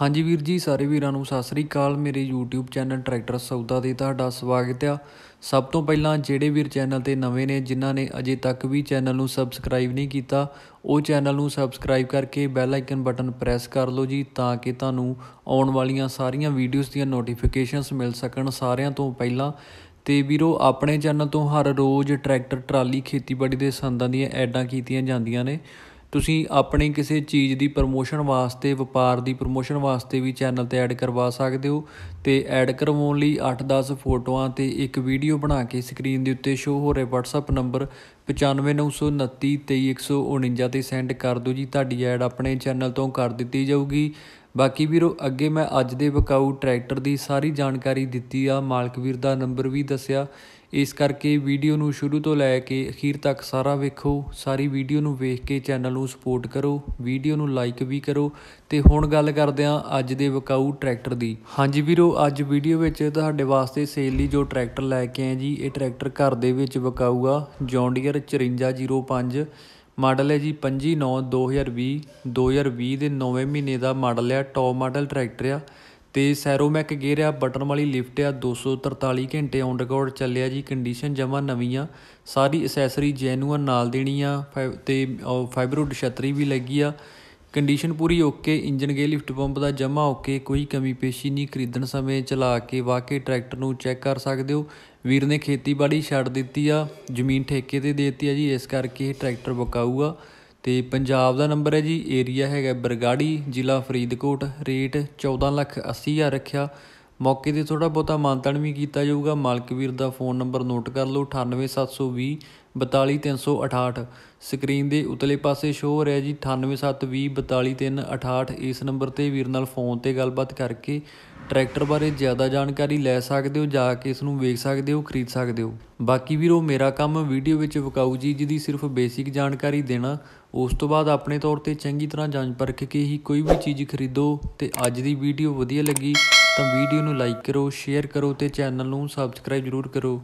ਹਾਂਜੀ ਵੀਰ ਜੀ ਸਾਰੇ ਵੀਰਾਂ ਨੂੰ ਸਤਿ ਸ੍ਰੀ ਅਕਾਲ ਮੇਰੇ YouTube ਚੈਨਲ ਟਰੈਕਟਰ ਸੌਦਾ ਤੇ ਤੁਹਾਡਾ ਸਵਾਗਤ ਆ ਸਭ ਤੋਂ ਪਹਿਲਾਂ ਜਿਹੜੇ ਵੀਰ ਚੈਨਲ ਤੇ ਨਵੇਂ ਨੇ ਜਿਨ੍ਹਾਂ ਨੇ ਅਜੇ ਤੱਕ ਵੀ ਚੈਨਲ ਨੂੰ ਸਬਸਕ੍ਰਾਈਬ ਨਹੀਂ ਕੀਤਾ ਉਹ ਚੈਨਲ ਨੂੰ ਸਬਸਕ੍ਰਾਈਬ ਕਰਕੇ ਬੈਲ ਆਈਕਨ ਬਟਨ ਪ੍ਰੈਸ ਕਰ ਲਓ ਜੀ ਤਾਂ ਕਿ ਤੁਹਾਨੂੰ ਆਉਣ ਵਾਲੀਆਂ ਸਾਰੀਆਂ ਵੀਡੀਓਜ਼ ਦੀਆਂ ਨੋਟੀਫਿਕੇਸ਼ਨਸ ਮਿਲ ਸਕਣ ਸਾਰਿਆਂ ਤੋਂ ਪਹਿਲਾਂ ਤੇ ਵੀਰੋ ਆਪਣੇ ਚੈਨਲ ਤੋਂ ਹਰ ਰੋਜ਼ ਟਰੈਕਟਰ ਟਰਾਲੀ ਖੇਤੀਬਾੜੀ ਦੇ ਸੰਦਾਂ ਦੀਆਂ ਐਡਾਂ ਕੀਤੀਆਂ ਜਾਂਦੀਆਂ ਨੇ ਤੁਸੀਂ ਆਪਣੀ ਕਿਸੇ ਚੀਜ਼ ਦੀ ਪ੍ਰਮੋਸ਼ਨ ਵਾਸਤੇ ਵਪਾਰ ਦੀ ਪ੍ਰਮੋਸ਼ਨ ਵਾਸਤੇ ਵੀ ਚੈਨਲ ਤੇ ਐਡ ਕਰਵਾ ਸਕਦੇ ਹੋ ਤੇ ਐਡ ਕਰਵਾਉਣ ਲਈ 8-10 ਫੋਟੋਆਂ ਤੇ ਇੱਕ ਵੀਡੀਓ ਬਣਾ ਕੇ ਸਕਰੀਨ ਦੇ ਉੱਤੇ ਸ਼ੋ ਹੋ ਰਹੇ WhatsApp ਨੰਬਰ 9592923149 ਤੇ ਸੈਂਡ ਕਰ ਦਿਓ ਜੀ ਤੁਹਾਡੀ ਐਡ ਆਪਣੇ ਚੈਨਲ ਤੋਂ ਕਰ ਦਿੱਤੀ ਜਾਊਗੀ ਬਾਕੀ ਵੀਰੋ ਅੱਗੇ ਮੈਂ ਅੱਜ ਦੇ ਬਕਾਊ ਟਰੈਕਟਰ ਦੀ ਸਾਰੀ ਜਾਣਕਾਰੀ ਦਿੱਤੀ ਆ ਮਾਲਕ ਵੀਰ ਦਾ ਨੰਬਰ ਵੀ ਦੱਸਿਆ ਇਸ ਕਰਕੇ ਵੀਡੀਓ ਨੂੰ ਸ਼ੁਰੂ ਤੋਂ ਲੈ ਕੇ ਅਖੀਰ ਤੱਕ ਸਾਰਾ ਵੇਖੋ ਸਾਰੀ ਵੀਡੀਓ ਨੂੰ ਵੇਖ ਕੇ ਚੈਨਲ ਨੂੰ ਸਪੋਰਟ ਕਰੋ ਵੀਡੀਓ ਨੂੰ ਲਾਈਕ ਵੀ ਕਰੋ ਤੇ ਹੁਣ ਗੱਲ ਕਰਦੇ ਆਂ ਅੱਜ ਦੇ ਵਕਾਊ ਟਰੈਕਟਰ ਦੀ ਹਾਂਜੀ ਵੀਰੋ ਅੱਜ ਵੀਡੀਓ ਵਿੱਚ ਤੁਹਾਡੇ ਵਾਸਤੇ ਸੇਲ ਲਈ ਜੋ ਟਰੈਕਟਰ ਲੈ ਕੇ ਆਏ ਜੀ ਇਹ ਟਰੈਕਟਰ ਘਰ ਦੇ ਵਿੱਚ ਵਿਕਾਊ ਆ ਜੌਂਡੀਅਰ 5405 ਮਾਡਲ ਹੈ ਜੀ 25 9 2020 2020 ਦੇ 9ਵੇਂ ਮਹੀਨੇ ਦਾ ਮਾਡਲ ਆ ਟੌਪ ਮਾਡਲ ਟਰੈਕਟਰ ਆ ਤੇ ਸੈਰੋਮੈਕ ਗੇਅਰ ਆ ਬਟਨ ਵਾਲੀ ਲਿਫਟ ਆ 243 ਘੰਟੇ ਔਨ ਰਿਕਾਰਡ ਚੱਲਿਆ ਜੀ ਕੰਡੀਸ਼ਨ ਜਮਾ ਨਵੀਂ ਆ ਸਾਰੀ ਐਸੈਸਰੀ ਜੈਨੂਅਨ ਨਾਲ ਦੇਣੀ ਆ ਤੇ ਫਾਈਬਰੋਡ ਛਤਰੀ ਵੀ ਲੱਗੀ ਆ ਕੰਡੀਸ਼ਨ ਪੂਰੀ ਓਕੇ ਇੰਜਨ ਗੇ ਲਿਫਟ ਪੰਪ ਦਾ ਜਮਾ ਓਕੇ ਕੋਈ ਕਮੀ ਪੇਸ਼ੀ ਨਹੀਂ ਖਰੀਦਣ ਸਮੇਂ ਚਲਾ ਕੇ ਵਾਕੇ ਟਰੈਕਟਰ ਨੂੰ ਚੈੱਕ ਕਰ ਸਕਦੇ ਹੋ ਵੀਰ ਨੇ ਖੇਤੀਬਾੜੀ ਛੱਡ ਦਿੱਤੀ ਆ ਜ਼ਮੀਨ ਠੇਕੇ ਤੇ ਦੇ ਦਿੱਤੀ ਆ ਜੀ ਇਸ ਕਰਕੇ ਇਹ ਟਰੈਕਟਰ ਬਕਾਊਗਾ ਤੇ ਪੰਜਾਬ ਦਾ ਨੰਬਰ ਹੈ ਜੀ ਏਰੀਆ ਹੈਗਾ ਬਰਗਾੜੀ ਜ਼ਿਲ੍ਹਾ ਫਰੀਦਕੋਟ ਰੇਟ 14 ਲੱਖ 80 ਹਜ਼ਾਰ ਰੱਖਿਆ ਮੌਕੇ ਤੇ ਥੋੜਾ ਬਹੁਤਾ ਮਾਨਤਨ ਵੀ ਕੀਤਾ ਜਾਊਗਾ ਮਾਲਕ ਵੀਰ ਦਾ ਫੋਨ ਨੰਬਰ ਨੋਟ ਕਰ ਲਓ 98720 42368 ਸਕਰੀਨ ਦੇ ਉਤਲੇ ਪਾਸੇ ਸ਼ੋ ਹੋ ਰਿਹਾ ਜੀ 98720 42368 ਇਸ ਨੰਬਰ ਤੇ ਵੀਰ ਨਾਲ ਫੋਨ ਤੇ ਗੱਲਬਾਤ ਕਰਕੇ ਟਰੈਕਟਰ ਬਾਰੇ ਜ਼ਿਆਦਾ ਜਾਣਕਾਰੀ ਲੈ ਸਕਦੇ ਹੋ ਜਾ ਕੇ ਇਸ ਨੂੰ ਵੇਖ ਸਕਦੇ ਹੋ ਖਰੀਦ ਸਕਦੇ ਹੋ ਬਾਕੀ ਵੀਰੋ ਮੇਰਾ ਕੰਮ ਵੀਡੀਓ ਵਿੱਚ ਵਿਕਾਊ ਜੀ ਜਿਹਦੀ ਸਿਰਫ ਬੇਸਿਕ ਜਾਣਕਾਰੀ ਦੇਣਾ ਉਸ ਤੋਂ ਬਾਅਦ ਆਪਣੇ ਤੌਰ ਤੇ ਚੰਗੀ ਤਰ੍ਹਾਂ ਜਾਂਚ ਪਰਖ ਕੇ ਹੀ ਕੋਈ ਵੀ ਚੀਜ਼ ਖਰੀਦੋ ਤੇ ਅੱਜ ਦੀ ਵੀਡੀਓ ਵਧੀਆ ਲੱਗੀ ਤਾਂ ਵੀਡੀਓ ਨੂੰ ਲਾਈਕ ਕਰੋ ਸ਼ੇਅਰ ਕਰੋ ਤੇ ਚੈਨਲ ਨੂੰ ਸਬਸਕ੍ਰਾਈਬ ਜ਼ਰੂਰ ਕਰੋ